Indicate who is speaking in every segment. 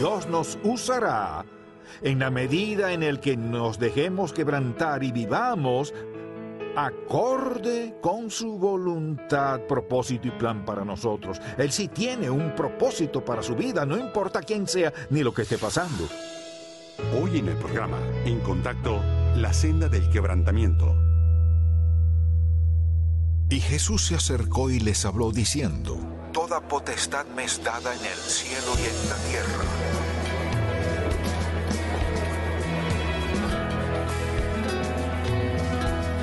Speaker 1: Dios nos usará en la medida en el que nos dejemos quebrantar y vivamos acorde con su voluntad, propósito y plan para nosotros. Él sí tiene un propósito para su vida, no importa quién sea ni lo que esté pasando. Hoy en el programa, en contacto, la senda del quebrantamiento. Y Jesús se acercó y les habló diciendo, Toda potestad me es dada en el cielo y en la tierra.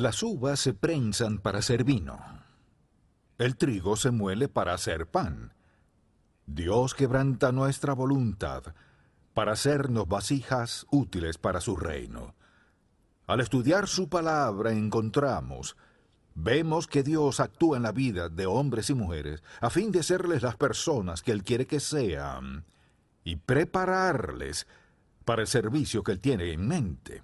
Speaker 1: Las uvas se prensan para hacer vino. El trigo se muele para hacer pan. Dios quebranta nuestra voluntad para hacernos vasijas útiles para su reino. Al estudiar su palabra encontramos, vemos que Dios actúa en la vida de hombres y mujeres a fin de serles las personas que Él quiere que sean y prepararles para el servicio que Él tiene en mente.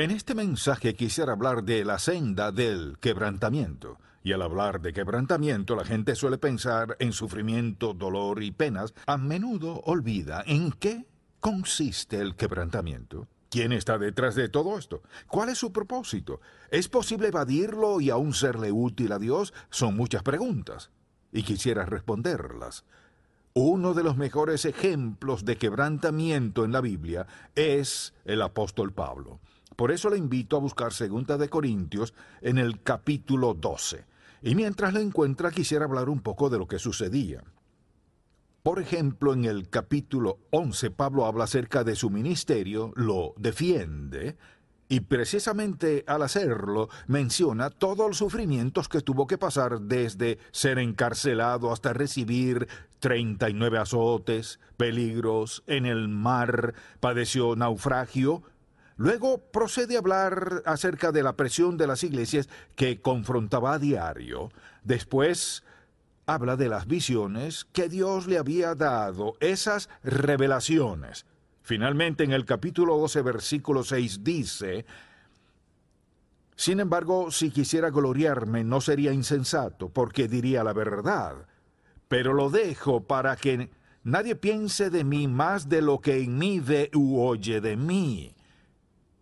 Speaker 1: En este mensaje quisiera hablar de la senda del quebrantamiento. Y al hablar de quebrantamiento, la gente suele pensar en sufrimiento, dolor y penas. A menudo olvida en qué consiste el quebrantamiento. ¿Quién está detrás de todo esto? ¿Cuál es su propósito? ¿Es posible evadirlo y aún serle útil a Dios? Son muchas preguntas y quisiera responderlas. Uno de los mejores ejemplos de quebrantamiento en la Biblia es el apóstol Pablo. Por eso le invito a buscar Segunda de Corintios en el capítulo 12. Y mientras la encuentra quisiera hablar un poco de lo que sucedía. Por ejemplo, en el capítulo 11 Pablo habla acerca de su ministerio, lo defiende, y precisamente al hacerlo menciona todos los sufrimientos que tuvo que pasar desde ser encarcelado hasta recibir 39 azotes, peligros en el mar, padeció naufragio, Luego procede a hablar acerca de la presión de las iglesias que confrontaba a diario. Después habla de las visiones que Dios le había dado, esas revelaciones. Finalmente en el capítulo 12, versículo 6 dice, Sin embargo, si quisiera gloriarme no sería insensato, porque diría la verdad, pero lo dejo para que nadie piense de mí más de lo que en mí ve u oye de mí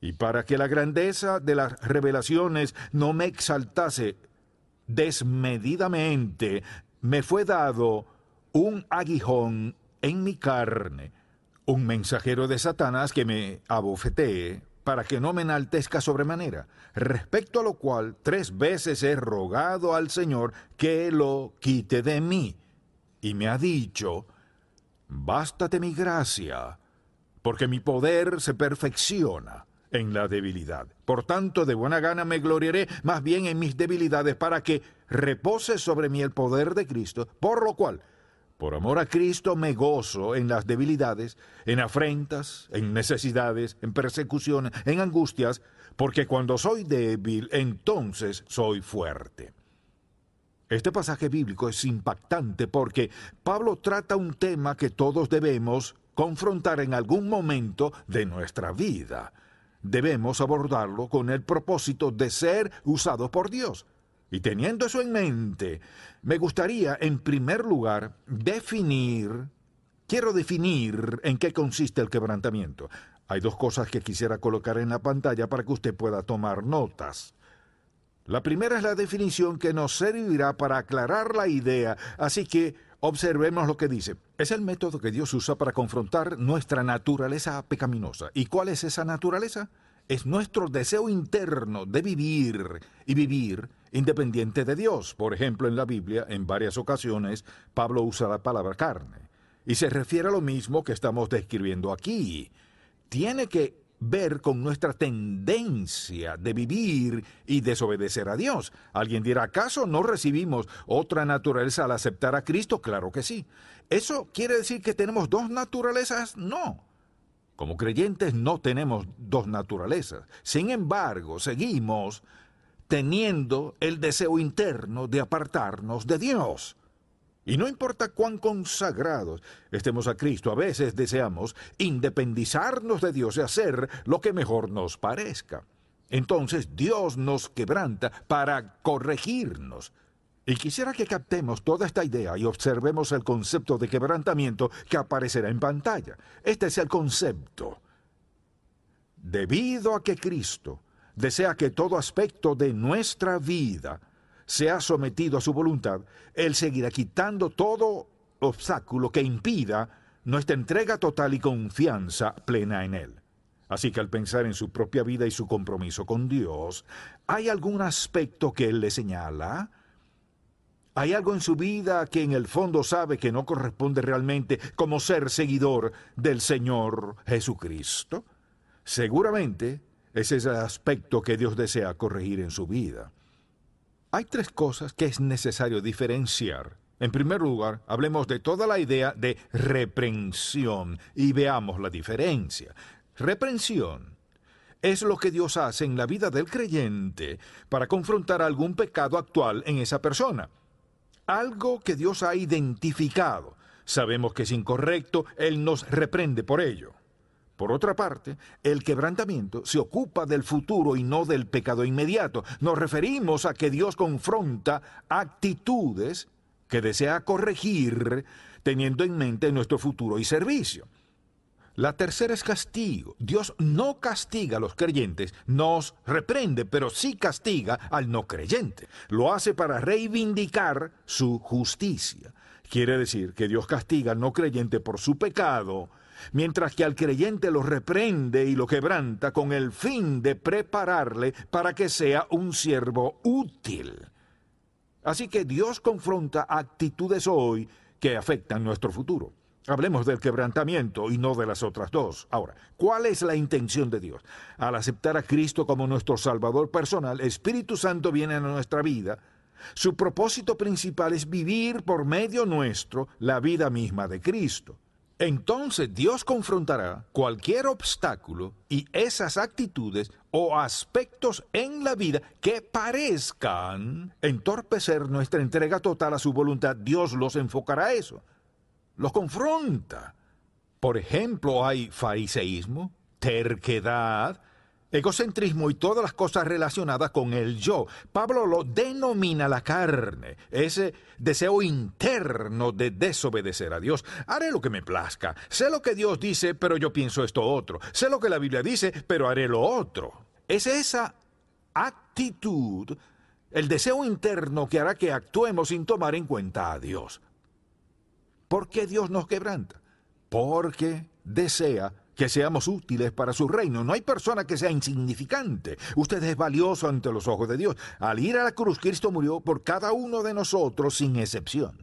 Speaker 1: y para que la grandeza de las revelaciones no me exaltase desmedidamente, me fue dado un aguijón en mi carne, un mensajero de Satanás que me abofetee para que no me enaltezca sobremanera, respecto a lo cual tres veces he rogado al Señor que lo quite de mí. Y me ha dicho, bástate mi gracia, porque mi poder se perfecciona en la debilidad. Por tanto, de buena gana me gloriaré más bien en mis debilidades para que repose sobre mí el poder de Cristo, por lo cual, por amor a Cristo me gozo en las debilidades, en afrentas, en necesidades, en persecuciones, en angustias, porque cuando soy débil, entonces soy fuerte. Este pasaje bíblico es impactante porque Pablo trata un tema que todos debemos confrontar en algún momento de nuestra vida debemos abordarlo con el propósito de ser usados por Dios. Y teniendo eso en mente, me gustaría en primer lugar definir, quiero definir en qué consiste el quebrantamiento. Hay dos cosas que quisiera colocar en la pantalla para que usted pueda tomar notas. La primera es la definición que nos servirá para aclarar la idea, así que Observemos lo que dice. Es el método que Dios usa para confrontar nuestra naturaleza pecaminosa. ¿Y cuál es esa naturaleza? Es nuestro deseo interno de vivir y vivir independiente de Dios. Por ejemplo, en la Biblia, en varias ocasiones, Pablo usa la palabra carne. Y se refiere a lo mismo que estamos describiendo aquí. Tiene que ver con nuestra tendencia de vivir y desobedecer a Dios. Alguien dirá, ¿acaso no recibimos otra naturaleza al aceptar a Cristo? Claro que sí. ¿Eso quiere decir que tenemos dos naturalezas? No. Como creyentes no tenemos dos naturalezas. Sin embargo, seguimos teniendo el deseo interno de apartarnos de Dios. Y no importa cuán consagrados estemos a Cristo, a veces deseamos independizarnos de Dios y hacer lo que mejor nos parezca. Entonces Dios nos quebranta para corregirnos. Y quisiera que captemos toda esta idea y observemos el concepto de quebrantamiento que aparecerá en pantalla. Este es el concepto. Debido a que Cristo desea que todo aspecto de nuestra vida se ha sometido a su voluntad, Él seguirá quitando todo obstáculo que impida nuestra entrega total y confianza plena en Él. Así que al pensar en su propia vida y su compromiso con Dios, ¿hay algún aspecto que Él le señala? ¿Hay algo en su vida que en el fondo sabe que no corresponde realmente como ser seguidor del Señor Jesucristo? Seguramente ese es el aspecto que Dios desea corregir en su vida. Hay tres cosas que es necesario diferenciar. En primer lugar, hablemos de toda la idea de reprensión y veamos la diferencia. Reprensión es lo que Dios hace en la vida del creyente para confrontar algún pecado actual en esa persona. Algo que Dios ha identificado. Sabemos que es incorrecto, Él nos reprende por ello. Por otra parte, el quebrantamiento se ocupa del futuro y no del pecado inmediato. Nos referimos a que Dios confronta actitudes que desea corregir teniendo en mente nuestro futuro y servicio. La tercera es castigo. Dios no castiga a los creyentes, nos reprende, pero sí castiga al no creyente. Lo hace para reivindicar su justicia. Quiere decir que Dios castiga al no creyente por su pecado mientras que al creyente lo reprende y lo quebranta con el fin de prepararle para que sea un siervo útil. Así que Dios confronta actitudes hoy que afectan nuestro futuro. Hablemos del quebrantamiento y no de las otras dos. Ahora, ¿cuál es la intención de Dios? Al aceptar a Cristo como nuestro Salvador personal, Espíritu Santo viene a nuestra vida. Su propósito principal es vivir por medio nuestro la vida misma de Cristo. Entonces Dios confrontará cualquier obstáculo y esas actitudes o aspectos en la vida que parezcan entorpecer nuestra entrega total a su voluntad. Dios los enfocará a eso. Los confronta. Por ejemplo, hay fariseísmo, terquedad, Egocentrismo y todas las cosas relacionadas con el yo. Pablo lo denomina la carne, ese deseo interno de desobedecer a Dios. Haré lo que me plazca. Sé lo que Dios dice, pero yo pienso esto otro. Sé lo que la Biblia dice, pero haré lo otro. Es esa actitud, el deseo interno que hará que actuemos sin tomar en cuenta a Dios. ¿Por qué Dios nos quebranta? Porque desea que seamos útiles para su reino. No hay persona que sea insignificante. Usted es valioso ante los ojos de Dios. Al ir a la cruz, Cristo murió por cada uno de nosotros sin excepción.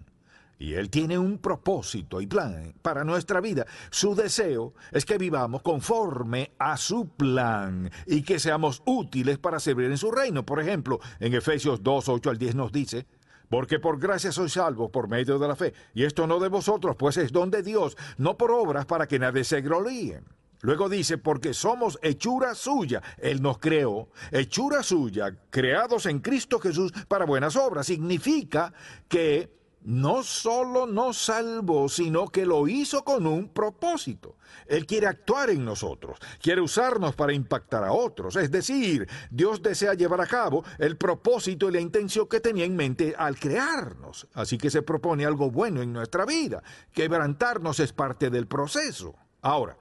Speaker 1: Y Él tiene un propósito y plan para nuestra vida. Su deseo es que vivamos conforme a su plan y que seamos útiles para servir en su reino. Por ejemplo, en Efesios 2, 8 al 10 nos dice, porque por gracia sois salvos por medio de la fe. Y esto no de vosotros, pues es don de Dios, no por obras para que nadie se gloríe. Luego dice, porque somos hechura suya. Él nos creó, hechura suya, creados en Cristo Jesús para buenas obras. Significa que no solo nos salvó, sino que lo hizo con un propósito. Él quiere actuar en nosotros, quiere usarnos para impactar a otros. Es decir, Dios desea llevar a cabo el propósito y la intención que tenía en mente al crearnos. Así que se propone algo bueno en nuestra vida. Quebrantarnos es parte del proceso. Ahora,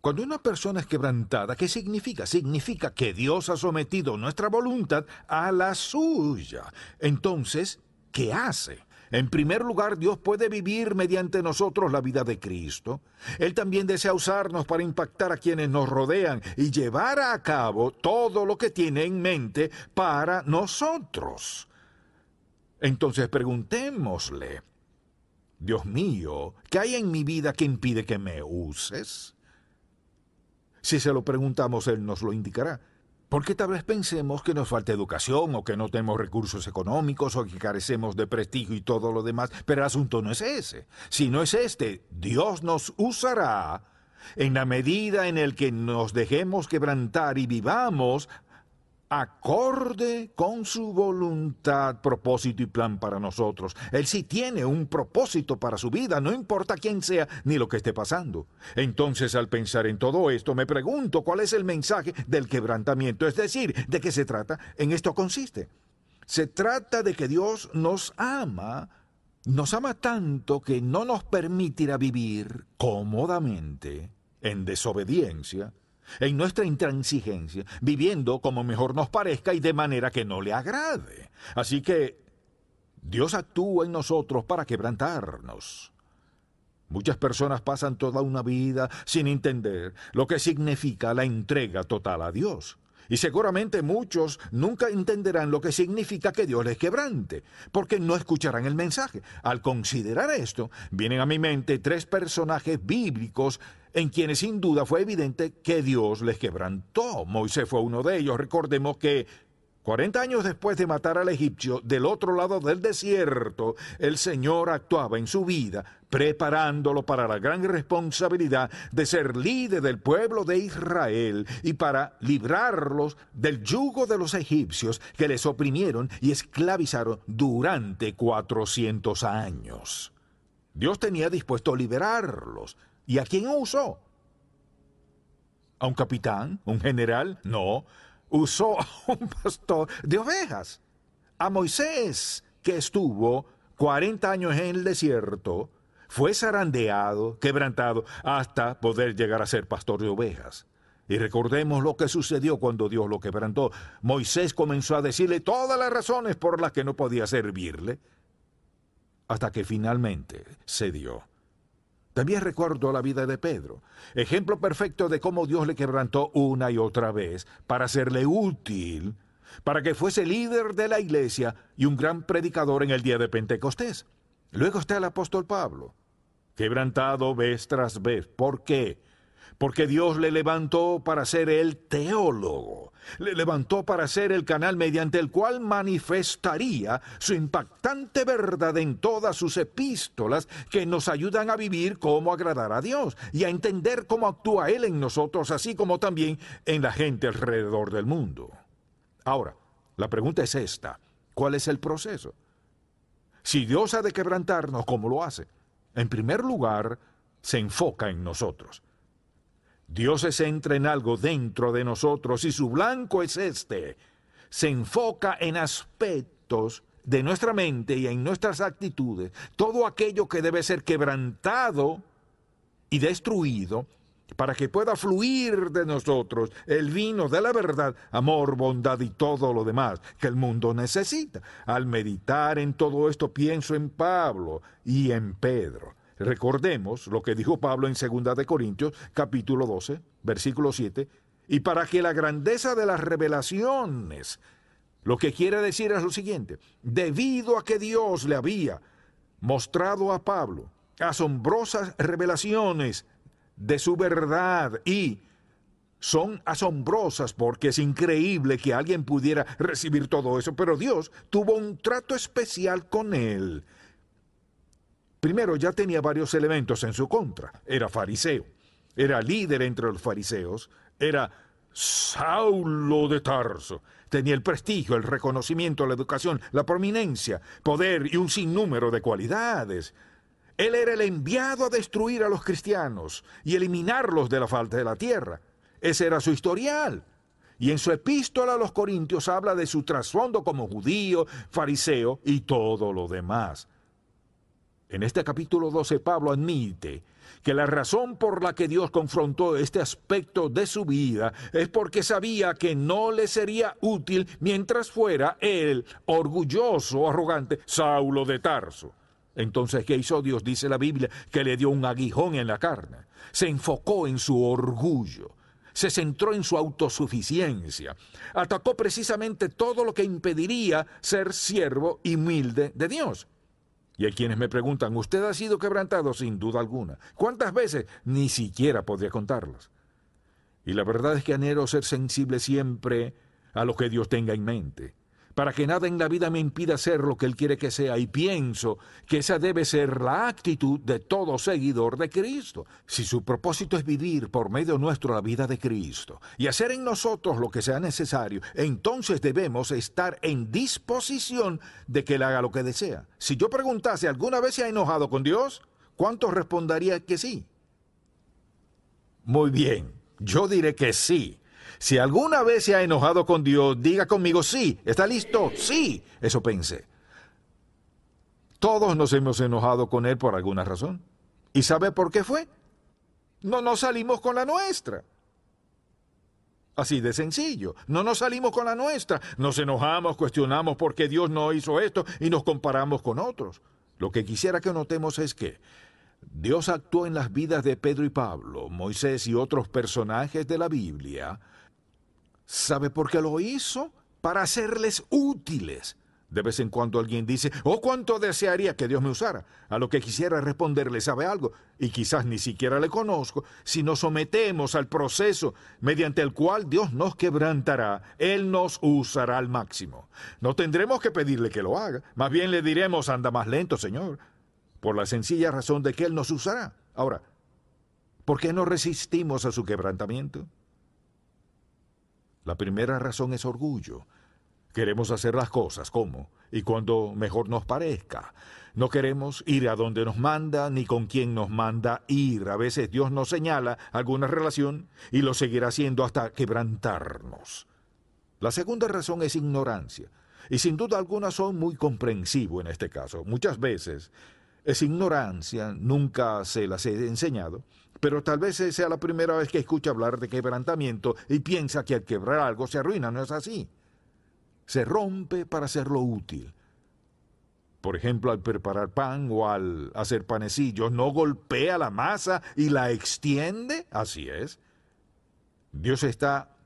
Speaker 1: cuando una persona es quebrantada, ¿qué significa? Significa que Dios ha sometido nuestra voluntad a la suya. Entonces, ¿qué hace? En primer lugar, Dios puede vivir mediante nosotros la vida de Cristo. Él también desea usarnos para impactar a quienes nos rodean y llevar a cabo todo lo que tiene en mente para nosotros. Entonces preguntémosle, Dios mío, ¿qué hay en mi vida que impide que me uses? Si se lo preguntamos, Él nos lo indicará. Porque tal vez pensemos que nos falta educación o que no tenemos recursos económicos o que carecemos de prestigio y todo lo demás, pero el asunto no es ese. Si no es este, Dios nos usará en la medida en el que nos dejemos quebrantar y vivamos acorde con su voluntad, propósito y plan para nosotros. Él sí tiene un propósito para su vida, no importa quién sea ni lo que esté pasando. Entonces, al pensar en todo esto, me pregunto cuál es el mensaje del quebrantamiento, es decir, de qué se trata. En esto consiste. Se trata de que Dios nos ama, nos ama tanto que no nos permitirá vivir cómodamente, en desobediencia, en nuestra intransigencia, viviendo como mejor nos parezca y de manera que no le agrade. Así que Dios actúa en nosotros para quebrantarnos. Muchas personas pasan toda una vida sin entender lo que significa la entrega total a Dios. Y seguramente muchos nunca entenderán lo que significa que Dios les quebrante, porque no escucharán el mensaje. Al considerar esto, vienen a mi mente tres personajes bíblicos en quienes sin duda fue evidente que Dios les quebrantó. Moisés fue uno de ellos. Recordemos que 40 años después de matar al egipcio, del otro lado del desierto, el Señor actuaba en su vida, preparándolo para la gran responsabilidad de ser líder del pueblo de Israel y para librarlos del yugo de los egipcios que les oprimieron y esclavizaron durante 400 años. Dios tenía dispuesto a liberarlos, ¿Y a quién usó? ¿A un capitán? ¿Un general? No. Usó a un pastor de ovejas. A Moisés, que estuvo 40 años en el desierto, fue zarandeado, quebrantado, hasta poder llegar a ser pastor de ovejas. Y recordemos lo que sucedió cuando Dios lo quebrantó. Moisés comenzó a decirle todas las razones por las que no podía servirle, hasta que finalmente cedió. También recuerdo la vida de Pedro, ejemplo perfecto de cómo Dios le quebrantó una y otra vez para hacerle útil, para que fuese líder de la iglesia y un gran predicador en el día de Pentecostés. Luego está el apóstol Pablo, quebrantado vez tras vez. ¿Por qué? Porque Dios le levantó para ser el teólogo, le levantó para ser el canal mediante el cual manifestaría su impactante verdad en todas sus epístolas que nos ayudan a vivir cómo agradar a Dios y a entender cómo actúa Él en nosotros, así como también en la gente alrededor del mundo. Ahora, la pregunta es esta, ¿cuál es el proceso? Si Dios ha de quebrantarnos, ¿cómo lo hace? En primer lugar, se enfoca en nosotros. Dios se centra en algo dentro de nosotros y su blanco es este. Se enfoca en aspectos de nuestra mente y en nuestras actitudes, todo aquello que debe ser quebrantado y destruido para que pueda fluir de nosotros el vino de la verdad, amor, bondad y todo lo demás que el mundo necesita. Al meditar en todo esto pienso en Pablo y en Pedro. Recordemos lo que dijo Pablo en 2 de Corintios, capítulo 12, versículo 7, y para que la grandeza de las revelaciones, lo que quiere decir es lo siguiente, debido a que Dios le había mostrado a Pablo asombrosas revelaciones de su verdad y son asombrosas porque es increíble que alguien pudiera recibir todo eso, pero Dios tuvo un trato especial con él. Primero, ya tenía varios elementos en su contra. Era fariseo, era líder entre los fariseos, era Saulo de Tarso. Tenía el prestigio, el reconocimiento, la educación, la prominencia, poder y un sinnúmero de cualidades. Él era el enviado a destruir a los cristianos y eliminarlos de la falta de la tierra. Ese era su historial. Y en su epístola a los Corintios habla de su trasfondo como judío, fariseo y todo lo demás. En este capítulo 12 Pablo admite que la razón por la que Dios confrontó este aspecto de su vida es porque sabía que no le sería útil mientras fuera el orgulloso, arrogante Saulo de Tarso. Entonces, ¿qué hizo Dios? Dice la Biblia que le dio un aguijón en la carne. Se enfocó en su orgullo se centró en su autosuficiencia. Atacó precisamente todo lo que impediría ser siervo y humilde de Dios. Y hay quienes me preguntan, ¿usted ha sido quebrantado? Sin duda alguna. ¿Cuántas veces? Ni siquiera podría contarlos. Y la verdad es que anhelo ser sensible siempre a lo que Dios tenga en mente para que nada en la vida me impida hacer lo que Él quiere que sea. Y pienso que esa debe ser la actitud de todo seguidor de Cristo. Si su propósito es vivir por medio nuestro la vida de Cristo y hacer en nosotros lo que sea necesario, entonces debemos estar en disposición de que Él haga lo que desea. Si yo preguntase, ¿alguna vez se ha enojado con Dios? ¿Cuántos responderían que sí? Muy bien, yo diré que sí. Si alguna vez se ha enojado con Dios, diga conmigo, sí, ¿está listo? Sí, eso pensé. Todos nos hemos enojado con Él por alguna razón. ¿Y sabe por qué fue? No nos salimos con la nuestra. Así de sencillo. No nos salimos con la nuestra. Nos enojamos, cuestionamos por qué Dios no hizo esto y nos comparamos con otros. Lo que quisiera que notemos es que Dios actuó en las vidas de Pedro y Pablo, Moisés y otros personajes de la Biblia ¿Sabe por qué lo hizo? Para hacerles útiles. De vez en cuando alguien dice, oh, cuánto desearía que Dios me usara. A lo que quisiera responderle, ¿sabe algo? Y quizás ni siquiera le conozco. Si nos sometemos al proceso mediante el cual Dios nos quebrantará, Él nos usará al máximo. No tendremos que pedirle que lo haga. Más bien le diremos, anda más lento, Señor. Por la sencilla razón de que Él nos usará. Ahora, ¿por qué no resistimos a su quebrantamiento? La primera razón es orgullo. Queremos hacer las cosas como y cuando mejor nos parezca. No queremos ir a donde nos manda ni con quien nos manda ir. A veces Dios nos señala alguna relación y lo seguirá haciendo hasta quebrantarnos. La segunda razón es ignorancia. Y sin duda alguna son muy comprensivos en este caso. Muchas veces es ignorancia, nunca se las he enseñado, pero tal vez sea la primera vez que escucha hablar de quebrantamiento y piensa que al quebrar algo se arruina, no es así. Se rompe para hacerlo útil. Por ejemplo, al preparar pan o al hacer panecillos, no golpea la masa y la extiende, así es. Dios está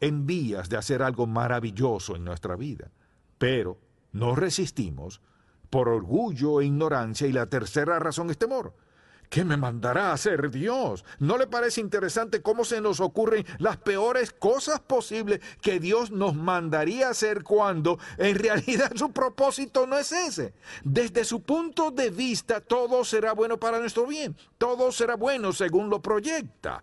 Speaker 1: en vías de hacer algo maravilloso en nuestra vida, pero no resistimos por orgullo e ignorancia, y la tercera razón es temor. ¿Qué me mandará a hacer Dios? ¿No le parece interesante cómo se nos ocurren las peores cosas posibles que Dios nos mandaría hacer cuando en realidad su propósito no es ese? Desde su punto de vista, todo será bueno para nuestro bien, todo será bueno según lo proyecta.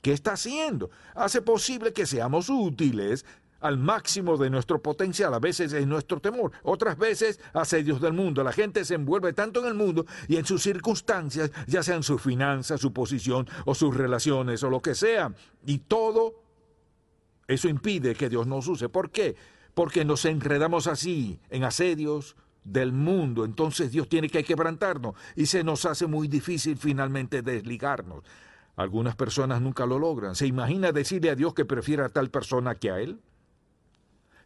Speaker 1: ¿Qué está haciendo? Hace posible que seamos útiles al máximo de nuestro potencial. A veces es nuestro temor, otras veces asedios del mundo. La gente se envuelve tanto en el mundo y en sus circunstancias, ya sean sus finanzas, su posición o sus relaciones o lo que sea. Y todo eso impide que Dios nos use. ¿Por qué? Porque nos enredamos así en asedios, del mundo. Entonces Dios tiene que quebrantarnos y se nos hace muy difícil finalmente desligarnos. Algunas personas nunca lo logran. ¿Se imagina decirle a Dios que prefiera a tal persona que a Él?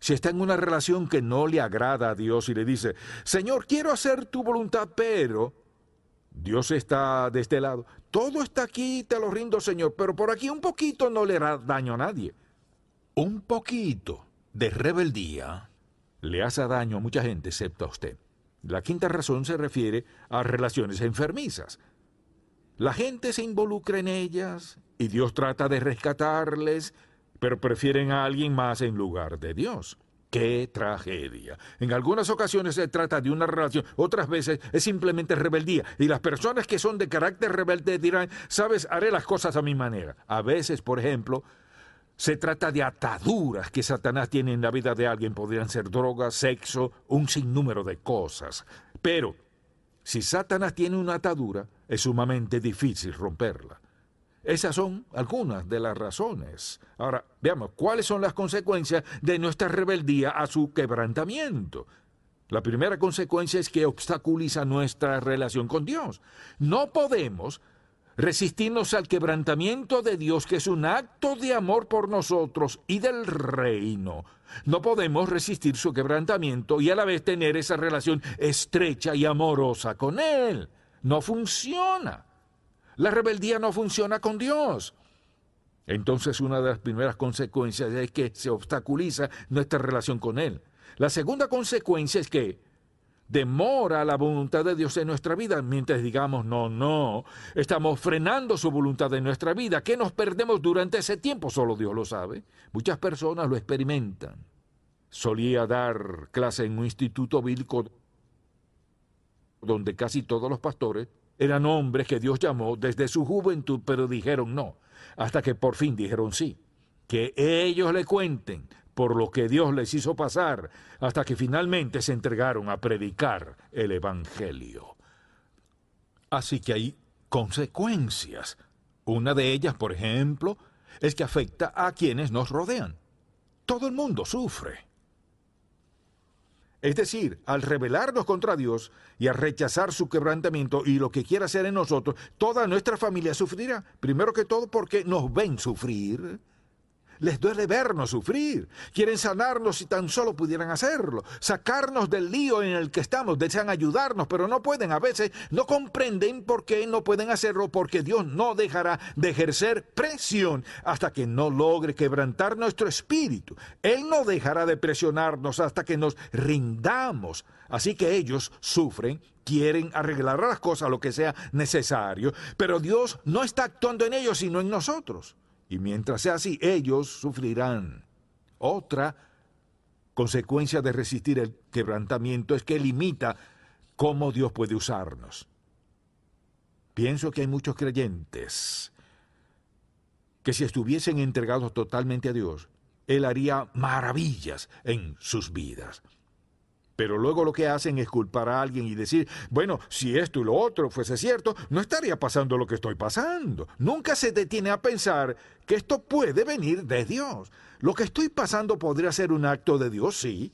Speaker 1: Si está en una relación que no le agrada a Dios y le dice, Señor, quiero hacer tu voluntad, pero Dios está de este lado. Todo está aquí, te lo rindo, Señor, pero por aquí un poquito no le hará daño a nadie. Un poquito de rebeldía le hace daño a mucha gente, excepto a usted. La quinta razón se refiere a relaciones enfermizas. La gente se involucra en ellas y Dios trata de rescatarles, pero prefieren a alguien más en lugar de Dios. ¡Qué tragedia! En algunas ocasiones se trata de una relación, otras veces es simplemente rebeldía. Y las personas que son de carácter rebelde dirán, sabes, haré las cosas a mi manera. A veces, por ejemplo, se trata de ataduras que Satanás tiene en la vida de alguien. Podrían ser drogas, sexo, un sinnúmero de cosas. Pero, si Satanás tiene una atadura, es sumamente difícil romperla. Esas son algunas de las razones. Ahora, veamos, ¿cuáles son las consecuencias de nuestra rebeldía a su quebrantamiento? La primera consecuencia es que obstaculiza nuestra relación con Dios. No podemos resistirnos al quebrantamiento de Dios, que es un acto de amor por nosotros y del reino. No podemos resistir su quebrantamiento y a la vez tener esa relación estrecha y amorosa con Él. No funciona. La rebeldía no funciona con Dios. Entonces una de las primeras consecuencias es que se obstaculiza nuestra relación con Él. La segunda consecuencia es que demora la voluntad de Dios en nuestra vida mientras digamos no, no, estamos frenando su voluntad en nuestra vida. ¿Qué nos perdemos durante ese tiempo? Solo Dios lo sabe. Muchas personas lo experimentan. Solía dar clase en un instituto bíblico donde casi todos los pastores eran hombres que Dios llamó desde su juventud, pero dijeron no, hasta que por fin dijeron sí. Que ellos le cuenten por lo que Dios les hizo pasar, hasta que finalmente se entregaron a predicar el Evangelio. Así que hay consecuencias. Una de ellas, por ejemplo, es que afecta a quienes nos rodean. Todo el mundo sufre. Es decir, al rebelarnos contra Dios y al rechazar su quebrantamiento y lo que quiera hacer en nosotros, toda nuestra familia sufrirá. Primero que todo porque nos ven sufrir les duele vernos sufrir. Quieren sanarnos si tan solo pudieran hacerlo. Sacarnos del lío en el que estamos. Desean ayudarnos, pero no pueden. A veces no comprenden por qué no pueden hacerlo, porque Dios no dejará de ejercer presión hasta que no logre quebrantar nuestro espíritu. Él no dejará de presionarnos hasta que nos rindamos. Así que ellos sufren quieren arreglar las cosas, lo que sea necesario, pero Dios no está actuando en ellos, sino en nosotros. Y mientras sea así, ellos sufrirán. Otra consecuencia de resistir el quebrantamiento es que limita cómo Dios puede usarnos. Pienso que hay muchos creyentes que si estuviesen entregados totalmente a Dios, Él haría maravillas en sus vidas. Pero luego lo que hacen es culpar a alguien y decir, bueno, si esto y lo otro fuese cierto, no estaría pasando lo que estoy pasando. Nunca se detiene a pensar que esto puede venir de Dios. Lo que estoy pasando podría ser un acto de Dios, sí.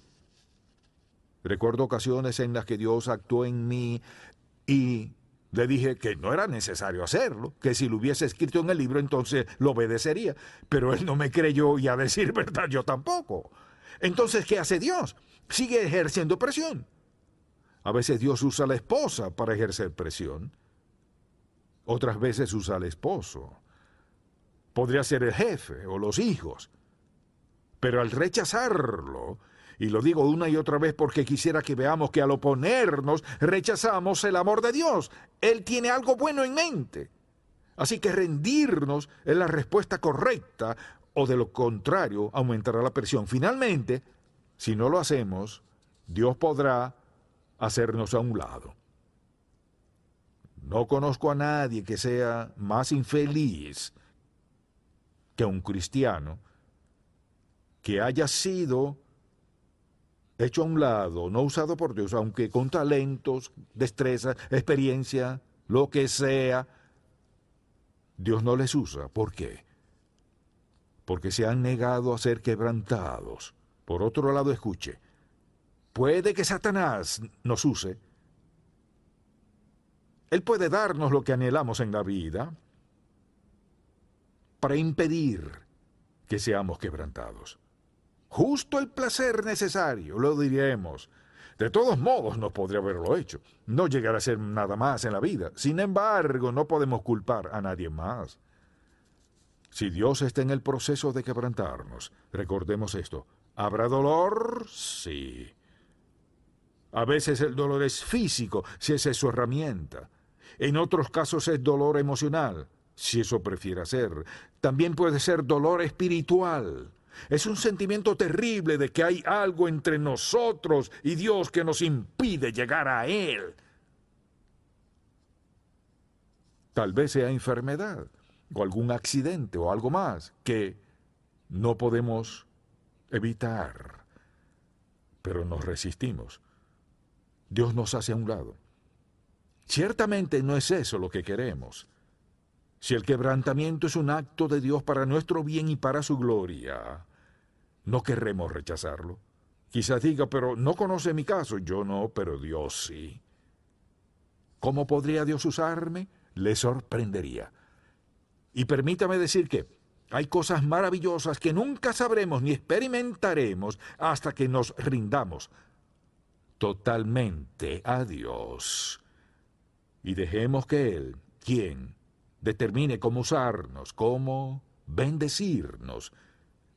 Speaker 1: Recuerdo ocasiones en las que Dios actuó en mí y le dije que no era necesario hacerlo, que si lo hubiese escrito en el libro entonces lo obedecería. Pero él no me creyó y a decir verdad yo tampoco. Entonces, ¿qué hace Dios? sigue ejerciendo presión. A veces Dios usa a la esposa para ejercer presión. Otras veces usa al esposo. Podría ser el jefe o los hijos. Pero al rechazarlo, y lo digo una y otra vez porque quisiera que veamos que al oponernos rechazamos el amor de Dios. Él tiene algo bueno en mente. Así que rendirnos es la respuesta correcta o de lo contrario aumentará la presión. Finalmente, si no lo hacemos, Dios podrá hacernos a un lado. No conozco a nadie que sea más infeliz que un cristiano que haya sido hecho a un lado, no usado por Dios, aunque con talentos, destreza, experiencia, lo que sea, Dios no les usa. ¿Por qué? Porque se han negado a ser quebrantados por otro lado, escuche, puede que Satanás nos use. Él puede darnos lo que anhelamos en la vida para impedir que seamos quebrantados. Justo el placer necesario, lo diremos. De todos modos, no podría haberlo hecho. No llegará a ser nada más en la vida. Sin embargo, no podemos culpar a nadie más. Si Dios está en el proceso de quebrantarnos, recordemos esto, ¿Habrá dolor? Sí. A veces el dolor es físico, si es su herramienta. En otros casos es dolor emocional, si eso prefiere ser. También puede ser dolor espiritual. Es un sentimiento terrible de que hay algo entre nosotros y Dios que nos impide llegar a Él. Tal vez sea enfermedad, o algún accidente, o algo más, que no podemos evitar, pero nos resistimos. Dios nos hace a un lado. Ciertamente no es eso lo que queremos. Si el quebrantamiento es un acto de Dios para nuestro bien y para su gloria, no querremos rechazarlo. Quizás diga, pero no conoce mi caso. Yo no, pero Dios sí. ¿Cómo podría Dios usarme? Le sorprendería. Y permítame decir que hay cosas maravillosas que nunca sabremos ni experimentaremos hasta que nos rindamos totalmente a Dios y dejemos que Él, quien determine cómo usarnos, cómo bendecirnos,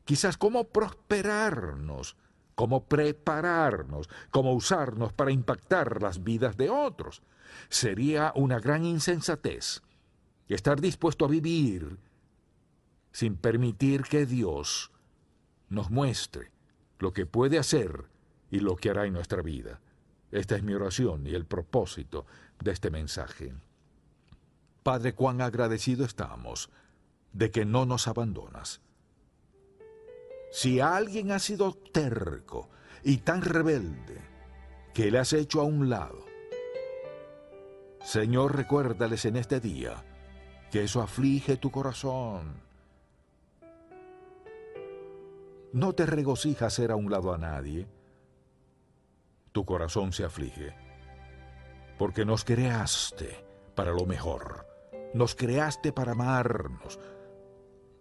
Speaker 1: quizás cómo prosperarnos, cómo prepararnos, cómo usarnos para impactar las vidas de otros. Sería una gran insensatez estar dispuesto a vivir sin permitir que Dios nos muestre lo que puede hacer y lo que hará en nuestra vida. Esta es mi oración y el propósito de este mensaje. Padre, cuán agradecido estamos de que no nos abandonas. Si alguien ha sido terco y tan rebelde que le has hecho a un lado, Señor, recuérdales en este día que eso aflige tu corazón No te regocija ser a un lado a nadie. Tu corazón se aflige, porque nos creaste para lo mejor. Nos creaste para amarnos,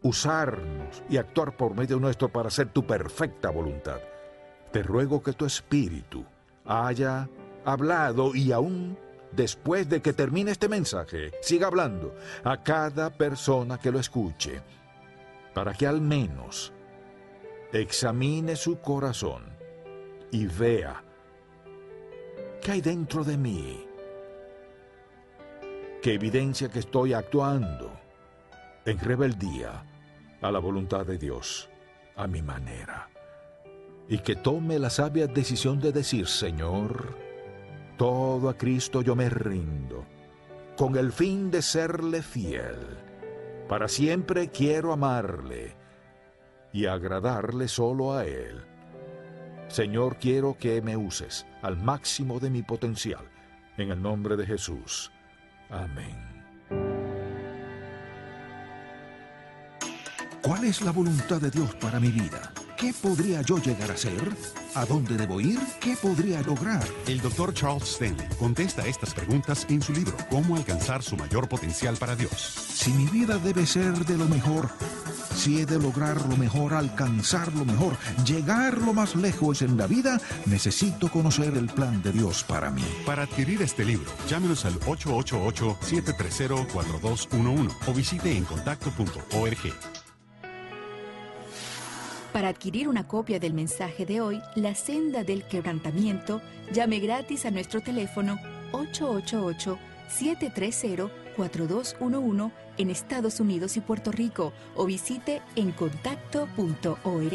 Speaker 1: usarnos y actuar por medio nuestro para hacer tu perfecta voluntad. Te ruego que tu espíritu haya hablado y aún después de que termine este mensaje, siga hablando a cada persona que lo escuche, para que al menos examine su corazón y vea qué hay dentro de mí, qué evidencia que estoy actuando en rebeldía a la voluntad de Dios, a mi manera, y que tome la sabia decisión de decir, Señor, todo a Cristo yo me rindo, con el fin de serle fiel. Para siempre quiero amarle y agradarle solo a Él. Señor, quiero que me uses al máximo de mi potencial. En el nombre de Jesús. Amén. ¿Cuál es la voluntad de Dios para mi vida? ¿Qué podría yo llegar a ser? ¿A dónde debo ir? ¿Qué podría lograr? El doctor Charles Stanley contesta estas preguntas en su libro Cómo alcanzar su mayor potencial para Dios. Si mi vida debe ser de lo mejor, si he de lograr lo mejor, alcanzar lo mejor, llegar lo más lejos en la vida, necesito conocer el plan de Dios para mí. Para adquirir este libro, llámenos al 888-730-4211 o visite encontacto.org.
Speaker 2: Para adquirir una copia del mensaje de hoy, La senda del quebrantamiento, llame gratis a nuestro teléfono 888 730 4211 4211 en Estados Unidos y Puerto Rico o visite encontacto.org.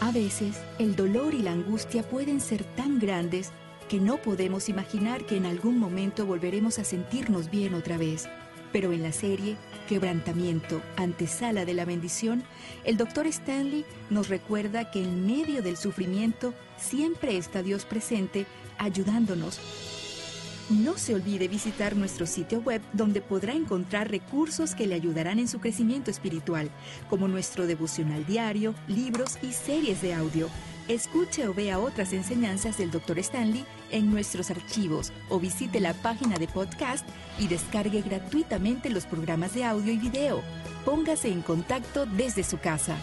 Speaker 2: A veces, el dolor y la angustia pueden ser tan grandes que no podemos imaginar que en algún momento volveremos a sentirnos bien otra vez. Pero en la serie Quebrantamiento, antesala de la bendición, el doctor Stanley nos recuerda que en medio del sufrimiento siempre está Dios presente ayudándonos no se olvide visitar nuestro sitio web donde podrá encontrar recursos que le ayudarán en su crecimiento espiritual, como nuestro devocional diario, libros y series de audio. Escuche o vea otras enseñanzas del Dr. Stanley en nuestros archivos o visite la página de podcast y descargue gratuitamente los programas de audio y video. Póngase en contacto desde su casa.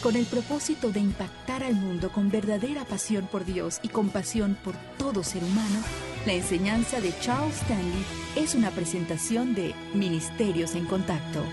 Speaker 2: Con el propósito de impactar al mundo con verdadera pasión por Dios y compasión por todo ser humano, la enseñanza de Charles Stanley es una presentación de Ministerios en Contacto.